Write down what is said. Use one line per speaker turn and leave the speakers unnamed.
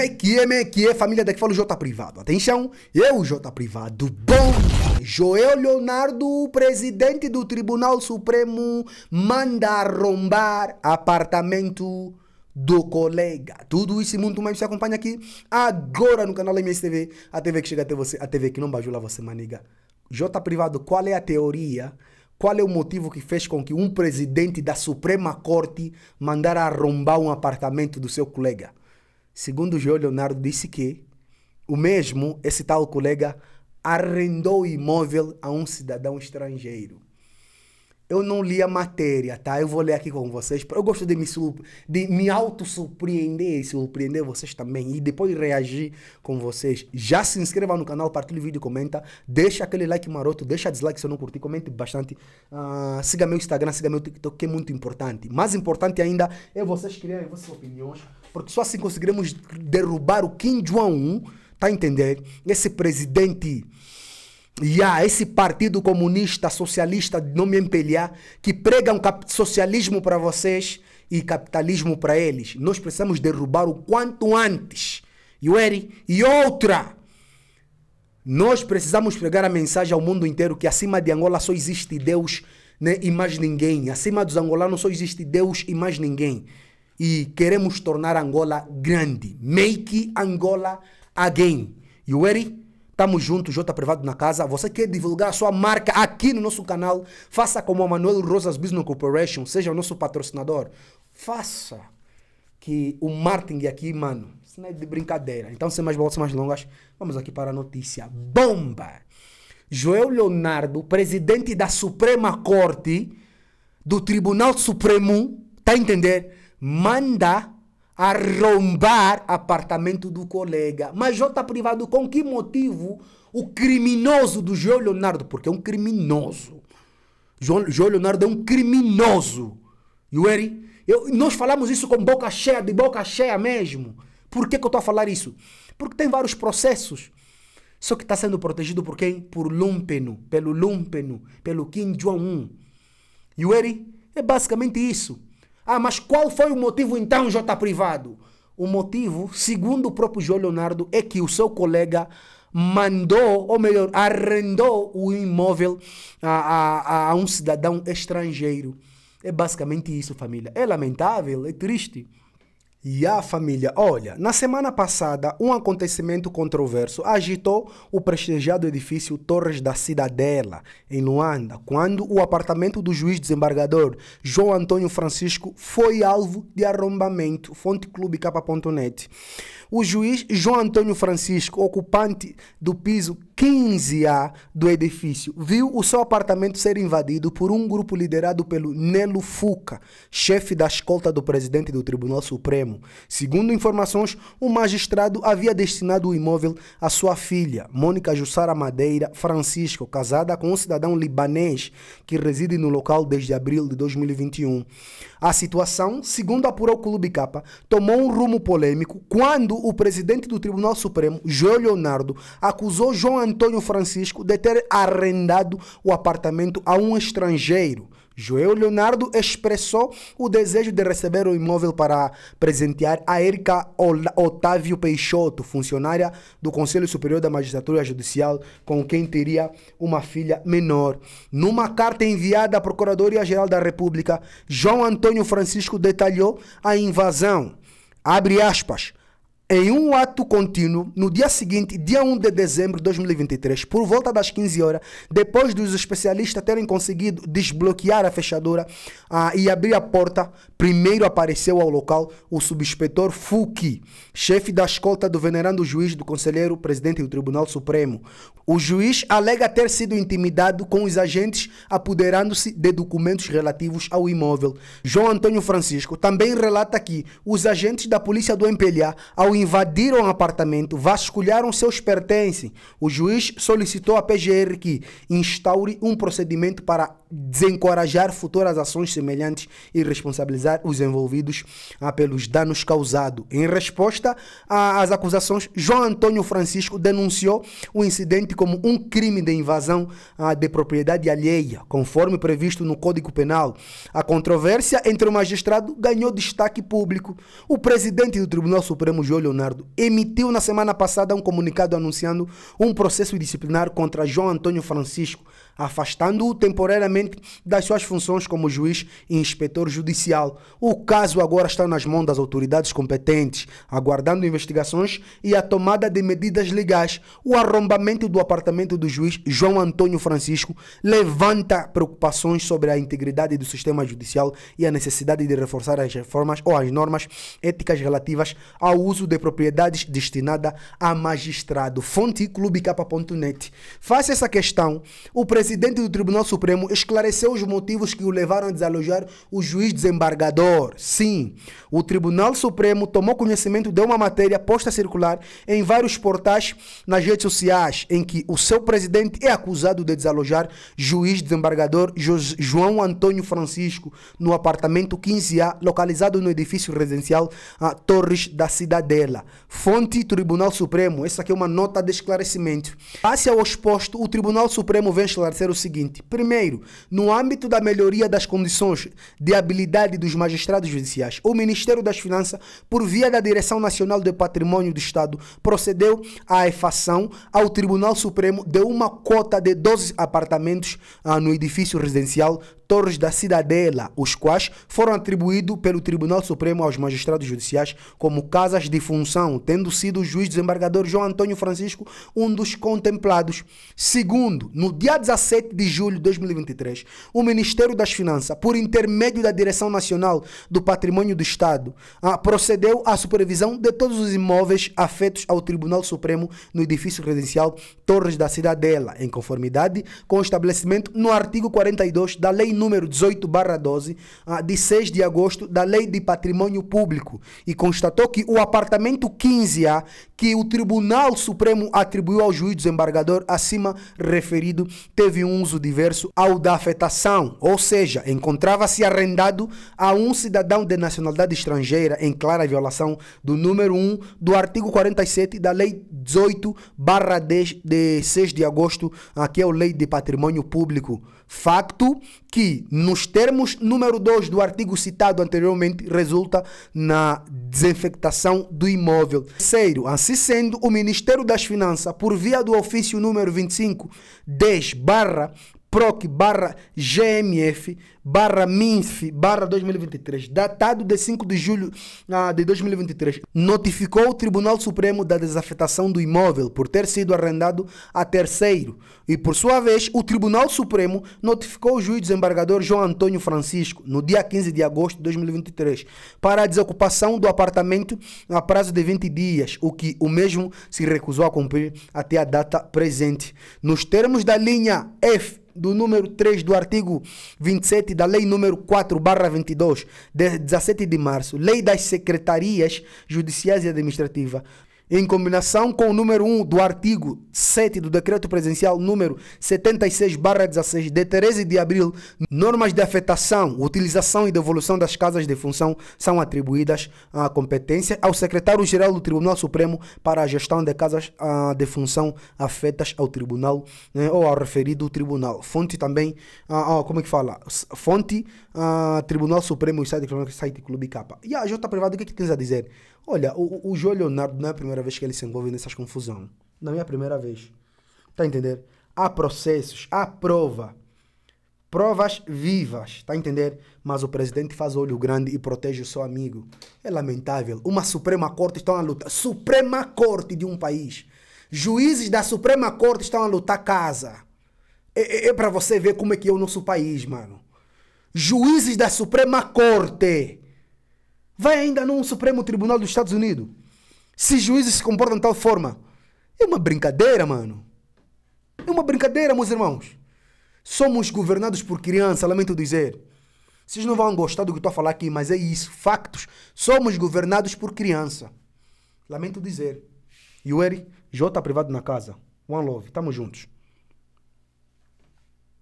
Mequie, mequie, família daqui fala o J privado. Atenção, eu, J privado, bom Joel Leonardo, presidente do Tribunal Supremo, manda arrombar apartamento do colega. Tudo isso e muito mais você acompanha aqui agora no canal MSTV, a TV que chega até você, a TV que não bajula você, maniga. J privado, qual é a teoria? Qual é o motivo que fez com que um presidente da Suprema Corte mandara arrombar um apartamento do seu colega? Segundo João Leonardo, disse que o mesmo, esse tal colega, arrendou o imóvel a um cidadão estrangeiro. Eu não li a matéria, tá? Eu vou ler aqui com vocês. Eu gosto de me, de me auto-surpreender e surpreender vocês também. E depois reagir com vocês. Já se inscreva no canal, partilhe o vídeo, comenta. Deixa aquele like maroto, deixa dislike se eu não curtir, comente bastante. Uh, siga meu Instagram, siga meu TikTok, que é muito importante. Mais importante ainda é vocês criarem suas opiniões. Porque só assim conseguiremos derrubar o Kim Jong-un, tá entendendo? Esse presidente e há esse Partido Comunista Socialista, não me empelhar, que um socialismo para vocês e capitalismo para eles. Nós precisamos derrubar o quanto antes. Yueri, e outra, nós precisamos pregar a mensagem ao mundo inteiro que acima de Angola só existe Deus né, e mais ninguém. Acima dos angolanos só existe Deus e mais ninguém. E queremos tornar Angola grande. Make Angola again. Yueri, Tamo junto, J tá Privado na casa. Você quer divulgar a sua marca aqui no nosso canal? Faça como a Manuel Rosas Business Corporation, seja o nosso patrocinador. Faça que o marketing é aqui, mano, isso não é de brincadeira. Então, sem mais voltas mais longas, vamos aqui para a notícia. Bomba! Joel Leonardo, presidente da Suprema Corte do Tribunal Supremo, tá a entender? Manda arrombar apartamento do colega. Mas J privado, com que motivo o criminoso do João Leonardo, porque é um criminoso. João, João Leonardo é um criminoso. Yueri, eu, nós falamos isso com boca cheia, de boca cheia mesmo. Por que, que eu estou a falar isso? Porque tem vários processos. Só que está sendo protegido por quem? Por Lumpeno, pelo Lumpeno, pelo Kim Jong-un. Yueri, é basicamente isso. Ah, mas qual foi o motivo então, J. Privado? O motivo, segundo o próprio João Leonardo, é que o seu colega mandou, ou melhor, arrendou o imóvel a, a, a um cidadão estrangeiro. É basicamente isso, família. É lamentável, é triste. E a família, olha, na semana passada, um acontecimento controverso agitou o prestigiado edifício Torres da Cidadela, em Luanda, quando o apartamento do juiz desembargador João Antônio Francisco foi alvo de arrombamento. Fonte Clube K.net o juiz João Antônio Francisco, ocupante do piso 15A do edifício, viu o seu apartamento ser invadido por um grupo liderado pelo Nelo Fuca, chefe da escolta do presidente do Tribunal Supremo. Segundo informações, o magistrado havia destinado o imóvel à sua filha, Mônica Jussara Madeira Francisco, casada com um cidadão libanês que reside no local desde abril de 2021. A situação, segundo apurou o Clube Capa, tomou um rumo polêmico quando o presidente do Tribunal Supremo, João Leonardo, acusou João Antônio Francisco de ter arrendado o apartamento a um estrangeiro. Joel Leonardo expressou o desejo de receber o imóvel para presentear a Erika Otávio Peixoto, funcionária do Conselho Superior da Magistratura Judicial, com quem teria uma filha menor. Numa carta enviada à Procuradoria-Geral da República, João Antônio Francisco detalhou a invasão. Abre aspas em um ato contínuo, no dia seguinte, dia 1 de dezembro de 2023, por volta das 15 horas, depois dos especialistas terem conseguido desbloquear a fechadura ah, e abrir a porta, primeiro apareceu ao local o subinspetor Fuki, chefe da escolta do venerando juiz do conselheiro presidente do Tribunal Supremo. O juiz alega ter sido intimidado com os agentes apoderando-se de documentos relativos ao imóvel. João Antônio Francisco também relata que os agentes da polícia do MPLA, ao invadiram o apartamento, vasculharam seus pertences. O juiz solicitou à PGR que instaure um procedimento para desencorajar futuras ações semelhantes e responsabilizar os envolvidos ah, pelos danos causados. Em resposta às acusações, João Antônio Francisco denunciou o incidente como um crime de invasão ah, de propriedade alheia, conforme previsto no Código Penal. A controvérsia entre o magistrado ganhou destaque público. O presidente do Tribunal Supremo, João Leonardo, emitiu na semana passada um comunicado anunciando um processo disciplinar contra João Antônio Francisco afastando-o temporariamente das suas funções como juiz e inspetor judicial. O caso agora está nas mãos das autoridades competentes, aguardando investigações e a tomada de medidas legais. O arrombamento do apartamento do juiz João Antônio Francisco levanta preocupações sobre a integridade do sistema judicial e a necessidade de reforçar as reformas ou as normas éticas relativas ao uso de propriedades destinadas a magistrado. Fonte clubecapa.net. Face essa questão, o presidente presidente do Tribunal Supremo esclareceu os motivos que o levaram a desalojar o juiz desembargador. Sim, o Tribunal Supremo tomou conhecimento de uma matéria posta a circular em vários portais nas redes sociais, em que o seu presidente é acusado de desalojar juiz desembargador João Antônio Francisco no apartamento 15A, localizado no edifício residencial Torres da Cidadela. Fonte Tribunal Supremo, essa aqui é uma nota de esclarecimento. Face ao exposto, o Tribunal Supremo vem esclarecer esclarecer o seguinte: primeiro, no âmbito da melhoria das condições de habilidade dos magistrados judiciais, o Ministério das Finanças, por via da Direção Nacional do Patrimônio do Estado, procedeu à efação ao Tribunal Supremo de uma cota de 12 apartamentos ah, no edifício residencial Torres da Cidadela, os quais foram atribuídos pelo Tribunal Supremo aos magistrados judiciais como casas de função, tendo sido o juiz desembargador João Antônio Francisco um dos contemplados. Segundo, no dia 17 de julho de 2023, o Ministério das Finanças, por intermédio da Direção Nacional do Patrimônio do Estado, ah, procedeu à supervisão de todos os imóveis afetos ao Tribunal Supremo no edifício residencial Torres da Cidadela, em conformidade com o estabelecimento no artigo 42 da Lei número 18-12, ah, de 6 de agosto, da Lei de Patrimônio Público e constatou que o apartamento 15A, que o Tribunal Supremo atribuiu ao juiz desembargador acima referido, teve um uso diverso ao da afetação, ou seja, encontrava-se arrendado a um cidadão de nacionalidade estrangeira em clara violação do número 1 do artigo 47 da Lei 18-10 de 6 de agosto, ah, que é a Lei de Patrimônio Público. Facto que, nos termos número 2 do artigo citado anteriormente, resulta na desinfectação do imóvel. Terceiro, assim sendo, o Ministério das Finanças, por via do ofício número 25, 10 barra proc barra GMF barra MINF barra 2023, datado de 5 de julho ah, de 2023, notificou o Tribunal Supremo da desafetação do imóvel por ter sido arrendado a terceiro. E, por sua vez, o Tribunal Supremo notificou o juiz desembargador João Antônio Francisco, no dia 15 de agosto de 2023, para a desocupação do apartamento a prazo de 20 dias, o que o mesmo se recusou a cumprir até a data presente. Nos termos da linha F do número 3 do artigo 27 da Lei número 4/22 barra de 17 de março, Lei das Secretarias Judiciais e Administrativas em combinação com o número 1 do artigo 7 do Decreto Presidencial número 76-16, de 13 de abril, normas de afetação, utilização e devolução das casas de função são atribuídas à competência ao secretário-geral do Tribunal Supremo para a gestão de casas uh, de função afetas ao tribunal né, ou ao referido tribunal. Fonte também, uh, uh, como é que fala? Fonte, Tribunal Supremo e site, site Clube Capa. E a Jota Privada, o que, é que tens a dizer? Olha, o, o João Leonardo não é a primeira vez que ele se envolve nessas confusões. Não é a primeira vez. Tá a entender? Há processos, há prova. Provas vivas, tá a entender? Mas o presidente faz olho grande e protege o seu amigo. É lamentável. Uma Suprema Corte estão a lutar. Suprema Corte de um país. Juízes da Suprema Corte estão a lutar casa. É, é, é para você ver como é que é o nosso país, mano. Juízes da Suprema Corte vai ainda num Supremo Tribunal dos Estados Unidos. Se juízes se comportam de tal forma. É uma brincadeira, mano. É uma brincadeira, meus irmãos. Somos governados por criança, lamento dizer. Vocês não vão gostar do que estou a falar aqui, mas é isso. Factos. Somos governados por criança. Lamento dizer. Yuri, J privado na casa. One love. Tamo juntos.